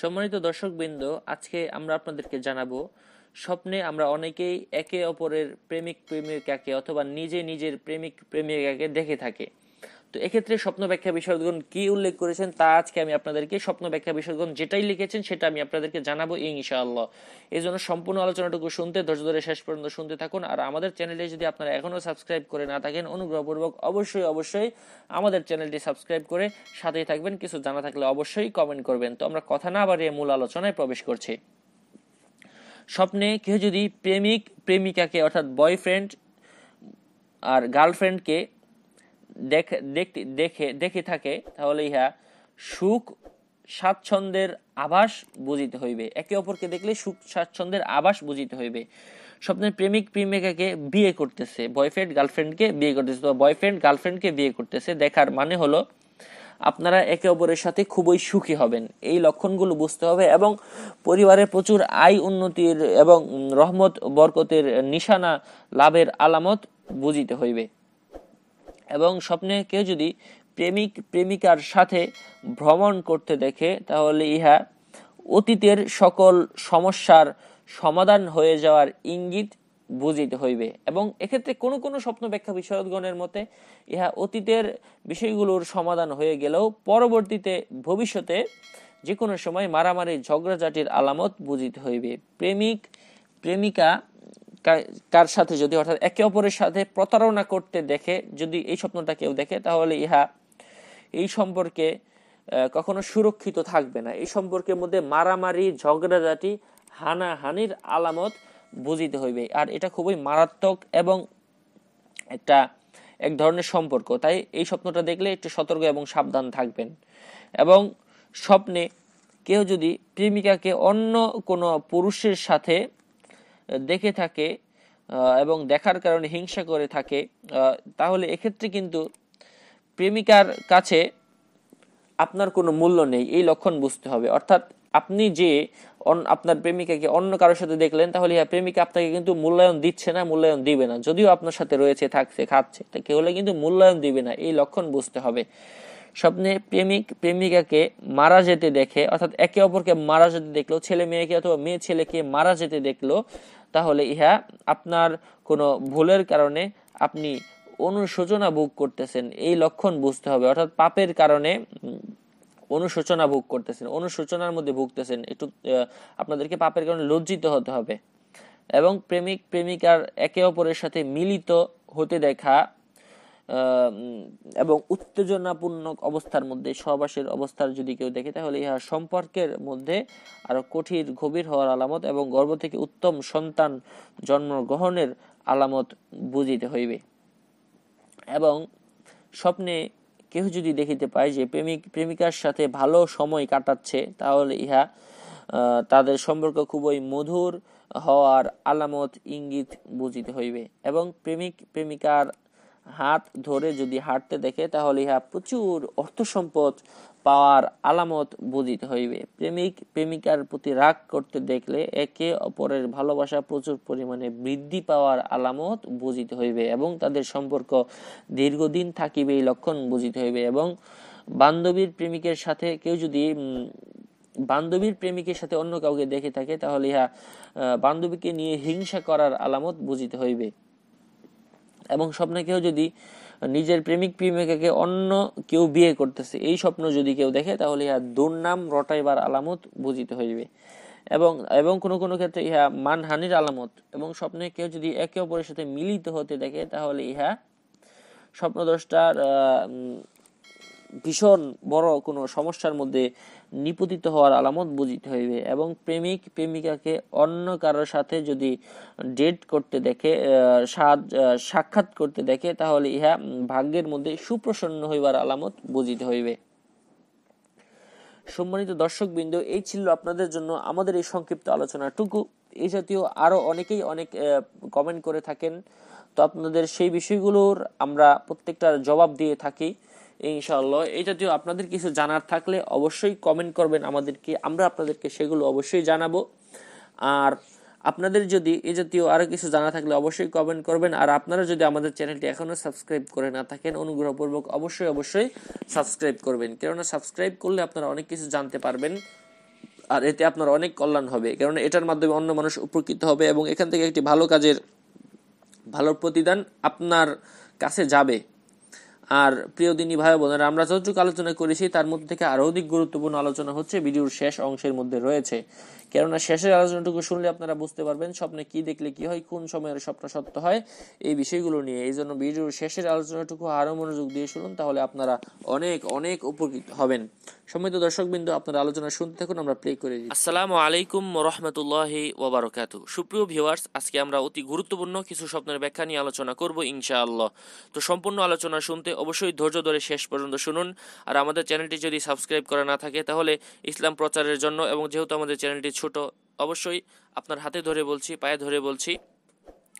সম্মানিত দর্শকবৃন্দ আজকে আমরা আপনাদেরকে জানাবো স্বপ্নে আমরা অনেকেই একে অপরের প্রেমিক প্রেমিকাকে অথবা নিজে নিজের প্রেমিক প্রেমিকাকে দেখে থাকে তো এক্ষেত্রে স্বপ্ন ব্যাখ্যা বিষয়গণ কি উল্লেখ করেছেন তা আজকে আমি আপনাদেরকে স্বপ্ন ব্যাখ্যা বিষয়গণ যেটাই লিখেছেন সেটা আমি আপনাদেরকে জানাবো ইনশাআল্লাহ এই জন্য সম্পূর্ণ আলোচনাটুকু শুনতে ধৈর্য ধরে শেষ পর্যন্ত শুনতে থাকুন আর আমাদের চ্যানেলে যদি আপনারা এখনও সাবস্ক্রাইব করে না থাকেন অনুগ্রহপূর্বক অবশ্যই অবশ্যই আমাদের চ্যানেলটি সাবস্ক্রাইব করে সাথেই থাকবেন কিছু জানা থাকলে অবশ্যই কমেন্ট করবেন তো আমরা কথা না বাড়িয়ে মূল আলোচনায় প্রবেশ করছি স্বপ্নে কেউ যদি প্রেমিক প্রেমিকাকে অর্থাৎ বয়ফ্রেন্ড আর গার্লফ্রেন্ডকে দেখে দেখতে দেখে দেখে থাকে তাহলে ইহা সুখ স্বাচ্ছন্দ্যের আভাস বুঝিতে হইবে একে অপরকে দেখলে সুখ স্বাচ্ছন্দ্যের আভাস বুঝিতে হইবে স্বপ্নের প্রেমিক প্রেমিকাকে বিয়ে করতেছে বয়ফ্রেন্ড গার্লফ্রেন্ডকে বিয়ে করতেছে তো বয়ফ্রেন্ড গার্লফ্রেন্ডকে বিয়ে করতেছে দেখার মানে হলো আপনারা একে অপরের সাথে খুবই সুখী হবেন এই লক্ষণগুলো বুঝতে হবে এবং পরিবারে প্রচুর আয় উন্নতির এবং রহমত বরকতের নিশানা লাভের আলামত বুঝিতে হইবে এবং স্বপ্নে কেউ যদি প্রেমিক প্রেমিকার সাথে ভ্রমণ করতে দেখে তাহলে ইহা অতীতের সকল সমস্যার সমাধান হয়ে যাওয়ার ইঙ্গিত বুঝিতে হইবে এবং এক্ষেত্রে কোনো কোনো স্বপ্ন ব্যাখ্যা বিশারদগণের মতে ইহা অতীতের বিষয়গুলোর সমাধান হয়ে গেলেও পরবর্তীতে ভবিষ্যতে যে কোনো সময় মারামারি ঝগড়াঝাটির আলামত বুঝিতে হইবে প্রেমিক প্রেমিকা কার সাথে যদি অর্থাৎ একে অপরের সাথে প্রতারণা করতে দেখে যদি এই স্বপ্নটা কেউ দেখে তাহলে ইহা এই সম্পর্কে কখনো সুরক্ষিত থাকবে না এই সম্পর্কের মধ্যে মারামারি ঝগড়াঝাটি হানাহানির আলামত বুঝিতে হইবে আর এটা খুবই মারাত্মক এবং একটা এক ধরনের সম্পর্ক তাই এই স্বপ্নটা দেখলে একটু সতর্ক এবং সাবধান থাকবেন এবং স্বপ্নে কেউ যদি প্রেমিকাকে অন্য কোনো পুরুষের সাথে দেখে থাকে এবং দেখার কারণে হিংসা করে থাকে তাহলে এক্ষেত্রে কিন্তু প্রেমিকার কাছে আপনার কোনো মূল্য নেই এই লক্ষণ বুঝতে হবে অর্থাৎ আপনি যে আপনার প্রেমিকাকে অন্য কারোর সাথে দেখলেন তাহলে ইহা প্রেমিকা আপনাকে কিন্তু মূল্যায়ন দিচ্ছে না মূল্যায়ন দিবে না যদিও আপনার সাথে রয়েছে থাকছে খাচ্ছে তাকে হলে কিন্তু মূল্যায়ন দিবে না এই লক্ষণ বুঝতে হবে স্বপ্নে প্রেমিক প্রেমিকাকে মারা যেতে দেখে অর্থাৎ একে অপরকে মারা যেতে দেখলো ছেলে মেয়েকে অথবা মেয়ে ছেলেকে মারা যেতে দেখলো তাহলে ইহা আপনার কোনো ভুলের কারণে আপনি অনুশোচনা ভোগ করতেছেন এই লক্ষণ বুঝতে হবে অর্থাৎ পাপের কারণে অনুশোচনা ভোগ করতেছেন অনুশোচনার মধ্যে ভুগতেছেন একটু আপনাদেরকে পাপের কারণে লজ্জিত হতে হবে এবং প্রেমিক প্রেমিকার একে অপরের সাথে মিলিত হতে দেখা এবং উত্তেজনাপূর্ণ অবস্থার মধ্যে সহবাসের অবস্থার যদি কেউ দেখে তাহলে ইহা সম্পর্কের মধ্যে আরো কঠিন গভীর হওয়ার আলামত এবং গর্ব থেকে উত্তম সন্তান জন্মগ্রহণের আলামত বুঝিতে হইবে এবং স্বপ্নে কেহ যদি দেখিতে পায় যে প্রেমিক প্রেমিকার সাথে ভালো সময় কাটাচ্ছে তাহলে ইহা তাদের সম্পর্ক খুবই মধুর হওয়ার আলামত ইঙ্গিত বুঝিতে হইবে এবং প্রেমিক প্রেমিকার হাত ধরে যদি হাঁটতে দেখে তাহলে ইহা প্রচুর অর্থ সম্পদ পাওয়ার আলামত বুঝিতে হইবে প্রেমিক প্রেমিকার প্রতি রাগ করতে দেখলে একে অপরের ভালোবাসা প্রচুর পরিমাণে বৃদ্ধি পাওয়ার আলামত বুঝিতে হইবে এবং তাদের সম্পর্ক দীর্ঘদিন থাকিবে এই লক্ষণ বুঝিতে হইবে এবং বান্ধবীর প্রেমিকের সাথে কেউ যদি বান্ধবীর প্রেমিকের সাথে অন্য কাউকে দেখে থাকে তাহলে ইহা বান্ধবীকে নিয়ে হিংসা করার আলামত বুঝিতে হইবে এবং স্বপ্নে কেউ যদি নিজের প্রেমিক প্রেমিকাকে অন্য কেউ বিয়ে করতেছে এই স্বপ্ন যদি কেউ দেখে তাহলে ইহা দুর্নাম রটাইবার আলামত বুঝিতে হইবে এবং এবং কোনো কোনো ক্ষেত্রে ইহা মানহানির আলামত এবং স্বপ্নে কেউ যদি একে অপরের সাথে মিলিত হতে দেখে তাহলে ইহা স্বপ্নদ্রষ্টার ভীষণ বড় কোনো সমস্যার মধ্যে নিপতিত হওয়ার আলামত বুঝিতে হইবে এবং প্রেমিক প্রেমিকাকে অন্য কারোর সাথে যদি ডেট করতে দেখে সাক্ষাৎ করতে দেখে তাহলে ইহা ভাগ্যের মধ্যে সুপ্রসন্ন হইবার আলামত বুঝিতে হইবে সম্মানিত দর্শক বিন্দু এই ছিল আপনাদের জন্য আমাদের এই সংক্ষিপ্ত আলোচনাটুকু এই জাতীয় আরো অনেকেই অনেক কমেন্ট করে থাকেন তো আপনাদের সেই বিষয়গুলোর আমরা প্রত্যেকটার জবাব দিয়ে থাকি ইনশাআল্লাহ এই জাতীয় আপনাদের কিছু জানার থাকলে অবশ্যই কমেন্ট করবেন আমাদেরকে আমরা আপনাদেরকে সেগুলো অবশ্যই জানাবো আর আপনাদের যদি এ জাতীয় আরও কিছু জানা থাকলে অবশ্যই কমেন্ট করবেন আর আপনারা যদি আমাদের চ্যানেলটি এখনও সাবস্ক্রাইব করে না থাকেন অনুগ্রহপূর্বক অবশ্যই অবশ্যই সাবস্ক্রাইব করবেন কেননা সাবস্ক্রাইব করলে আপনারা অনেক কিছু জানতে পারবেন আর এতে আপনার অনেক কল্যাণ হবে কারণ এটার মাধ্যমে অন্য মানুষ উপকৃত হবে এবং এখান থেকে একটি ভালো কাজের ভালো প্রতিদান আপনার কাছে যাবে আর প্রিয় দিনী ভাই বোনেরা আমরা যতটুকু আলোচনা করেছি তার মধ্যে থেকে আরও অধিক গুরুত্বপূর্ণ আলোচনা হচ্ছে ভিডিওর শেষ অংশের মধ্যে রয়েছে কেননা শেষের আলোচনাটুকু শুনলে আপনারা বুঝতে পারবেন স্বপ্নে কি দেখলে কি হয় কোন সময়ের স্বপ্ন সত্য হয় এই বিষয়গুলো নিয়ে এই জন্য ভিডিওর শেষের আলোচনাটুকু আরও মনোযোগ দিয়ে শুনুন তাহলে আপনারা অনেক অনেক উপকৃত হবেন সমৃদ্ধ দর্শকবৃন্দ আপনার আলোচনা শুনতে থাকুন আমরা প্লে করে দিই আসসালামু আলাইকুম রহমতুল্লাহ ওবরাকাতু সুপ্রিয় ভিউয়ার্স আজকে আমরা অতি গুরুত্বপূর্ণ কিছু স্বপ্নের ব্যাখ্যা নিয়ে আলোচনা করব ইনশাআল্লাহ তো সম্পূর্ণ আলোচনা শুনতে অবশ্যই ধৈর্য ধরে শেষ পর্যন্ত শুনুন আর আমাদের চ্যানেলটি যদি সাবস্ক্রাইব করা না থাকে তাহলে ইসলাম প্রচারের জন্য এবং যেহেতু আমাদের চ্যানেলটি ছোট অবশ্যই আপনার হাতে ধরে বলছি পায়ে ধরে বলছি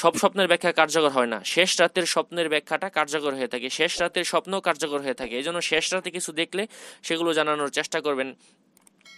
সব স্বপ্নের ব্যাখ্যা কার্যকর হয় না শেষ রাতের স্বপ্নের ব্যাখ্যাটা কার্যকর হয়ে থাকে শেষ রাতের স্বপ্ন কার্যকর হয়ে থাকে জন্য শেষ রাতে কিছু দেখলে সেগুলো জানানোর চেষ্টা করবেন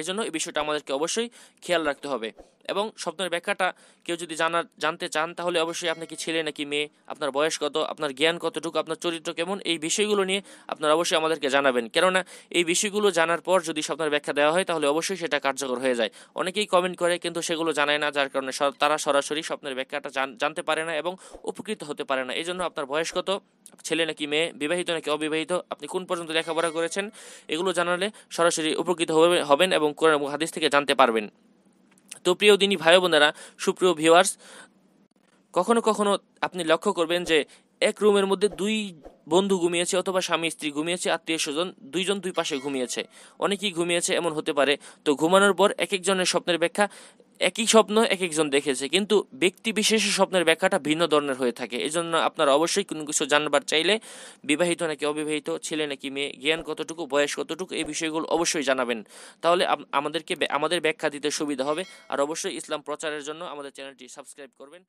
এজন্য এই বিষয়টা আমাদেরকে অবশ্যই খেয়াল রাখতে হবে এবং স্বপ্নের ব্যাখ্যাটা কেউ যদি জানার জানতে চান তাহলে অবশ্যই আপনি কি ছেলে নাকি মেয়ে আপনার বয়স কত আপনার জ্ঞান কতটুকু আপনার চরিত্র কেমন এই বিষয়গুলো নিয়ে আপনারা অবশ্যই আমাদেরকে জানাবেন কেননা এই বিষয়গুলো জানার পর যদি স্বপ্নের ব্যাখ্যা দেওয়া হয় তাহলে অবশ্যই সেটা কার্যকর হয়ে যায় অনেকেই কমেন্ট করে কিন্তু সেগুলো জানায় না যার কারণে তারা সরাসরি স্বপ্নের ব্যাখ্যাটা জানতে পারে না এবং উপকৃত হতে পারে না এই জন্য আপনার বয়স কত ছেলে নাকি মেয়ে বিবাহিত নাকি অবিবাহিত আপনি কোন পর্যন্ত লেখাপড়া করেছেন এগুলো জানালে সরাসরি উপকৃত হবেন এবং কোরআন হাদিস থেকে জানতে পারবেন তো প্রিয় দিনী ভাই বোনেরা সুপ্রিয় ভিউয়ার্স কখনো কখনো আপনি লক্ষ্য করবেন যে এক রুমের মধ্যে দুই বন্ধু ঘুমিয়েছে অথবা স্বামী স্ত্রী ঘুমিয়েছে আত্মীয় স্বজন দুইজন দুই পাশে ঘুমিয়েছে অনেকেই ঘুমিয়েছে এমন হতে পারে তো ঘুমানোর পর এক একজনের স্বপ্নের ব্যাখ্যা একই স্বপ্ন এক একজন দেখেছে কিন্তু ব্যক্তি বিশেষ স্বপ্নের ব্যাখ্যাটা ভিন্ন ধরনের হয়ে থাকে এই জন্য আপনারা অবশ্যই কোনো কিছু জানবার চাইলে বিবাহিত নাকি অবিবাহিত ছেলে নাকি মেয়ে জ্ঞান কতটুকু বয়স কতটুকু এই বিষয়গুলো অবশ্যই জানাবেন তাহলে আমাদেরকে আমাদের ব্যাখ্যা দিতে সুবিধা হবে আর অবশ্যই ইসলাম প্রচারের জন্য আমাদের চ্যানেলটি সাবস্ক্রাইব করবেন